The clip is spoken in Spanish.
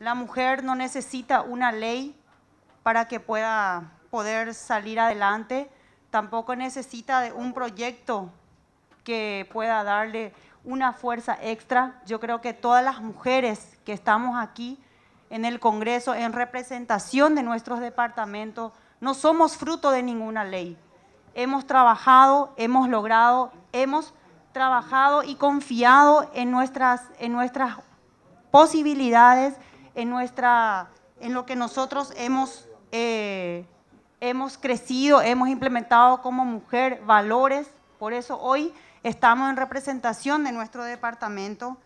La mujer no necesita una ley para que pueda poder salir adelante, tampoco necesita de un proyecto que pueda darle una fuerza extra. Yo creo que todas las mujeres que estamos aquí en el Congreso, en representación de nuestros departamentos, no somos fruto de ninguna ley. Hemos trabajado, hemos logrado, hemos trabajado y confiado en nuestras, en nuestras posibilidades en, nuestra, en lo que nosotros hemos, eh, hemos crecido, hemos implementado como mujer valores. Por eso hoy estamos en representación de nuestro departamento